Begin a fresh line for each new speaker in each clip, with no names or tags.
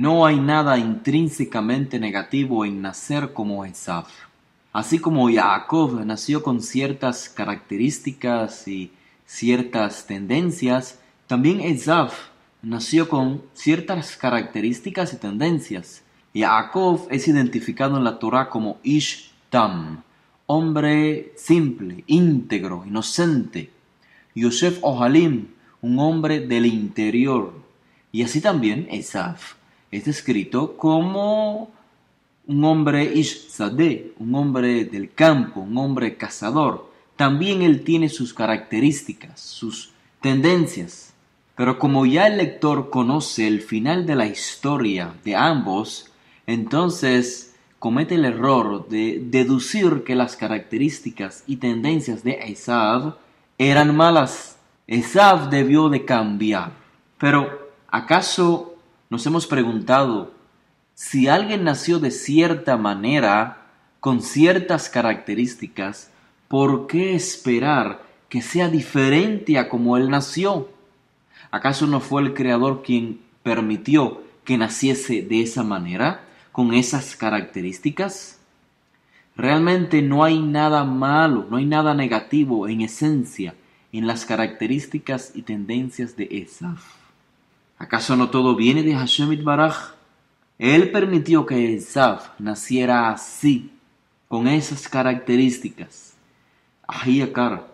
No hay nada intrínsecamente negativo en nacer como Esaf. Así como Yaakov nació con ciertas características y ciertas tendencias, también Esaf nació con ciertas características y tendencias. Yaakov es identificado en la Torah como Ish Tam, hombre simple, íntegro, inocente. Yosef Ohalim, un hombre del interior. Y así también Esaf es escrito como un hombre Ishzadeh, un hombre del campo, un hombre cazador. También él tiene sus características, sus tendencias. Pero como ya el lector conoce el final de la historia de ambos, entonces comete el error de deducir que las características y tendencias de Esav eran malas. Esav debió de cambiar. Pero, ¿acaso nos hemos preguntado, si alguien nació de cierta manera, con ciertas características, ¿por qué esperar que sea diferente a como él nació? ¿Acaso no fue el Creador quien permitió que naciese de esa manera, con esas características? Realmente no hay nada malo, no hay nada negativo en esencia en las características y tendencias de esa? ¿Acaso no todo viene de Hashem Baraj? Él permitió que Esaf naciera así, con esas características. Ahí acá.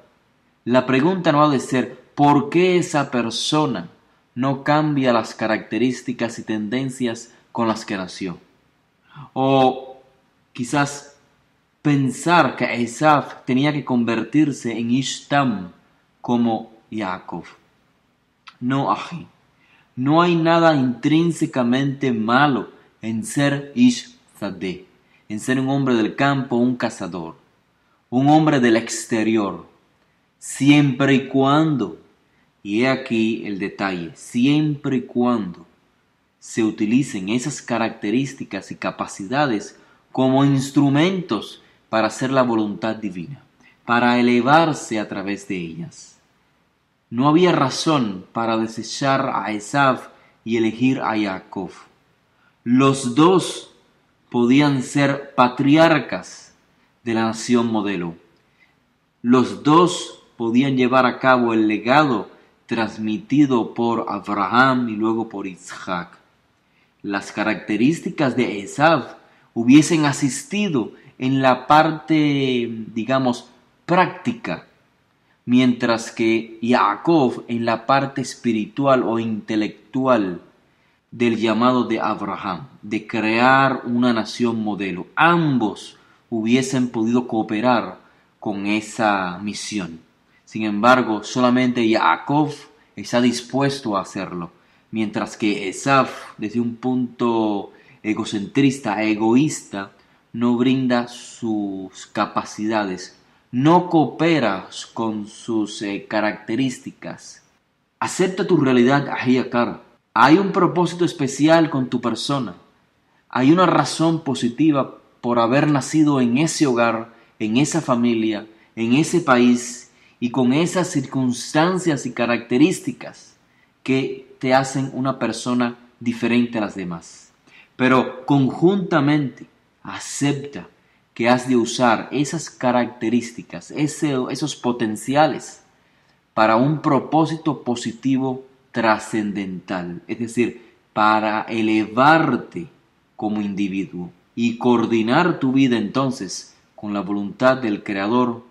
La pregunta no ha de ser ¿por qué esa persona no cambia las características y tendencias con las que nació? O quizás pensar que Esaf tenía que convertirse en Ishtam como Jacob. No, ahí. No hay nada intrínsecamente malo en ser Ish Zadeh, en ser un hombre del campo, un cazador, un hombre del exterior, siempre y cuando, y he aquí el detalle, siempre y cuando se utilicen esas características y capacidades como instrumentos para hacer la voluntad divina, para elevarse a través de ellas. No había razón para desechar a Esaf y elegir a Jacob. Los dos podían ser patriarcas de la nación modelo. Los dos podían llevar a cabo el legado transmitido por Abraham y luego por Isaac. Las características de Esaf hubiesen asistido en la parte, digamos, práctica mientras que Yaakov en la parte espiritual o intelectual del llamado de Abraham, de crear una nación modelo. Ambos hubiesen podido cooperar con esa misión. Sin embargo, solamente Yaakov está dispuesto a hacerlo, mientras que Esaf, desde un punto egocentrista, egoísta, no brinda sus capacidades no cooperas con sus eh, características. Acepta tu realidad ahí Hay un propósito especial con tu persona. Hay una razón positiva por haber nacido en ese hogar, en esa familia, en ese país y con esas circunstancias y características que te hacen una persona diferente a las demás. Pero conjuntamente acepta que has de usar esas características, esos potenciales para un propósito positivo trascendental, es decir, para elevarte como individuo y coordinar tu vida entonces con la voluntad del Creador